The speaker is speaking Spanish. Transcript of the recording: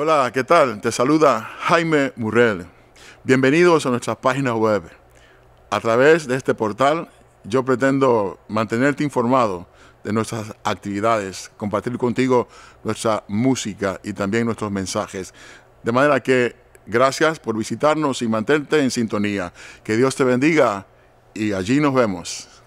Hola, ¿qué tal? Te saluda Jaime Murrell. Bienvenidos a nuestra página web. A través de este portal yo pretendo mantenerte informado de nuestras actividades, compartir contigo nuestra música y también nuestros mensajes. De manera que gracias por visitarnos y mantenerte en sintonía. Que Dios te bendiga y allí nos vemos.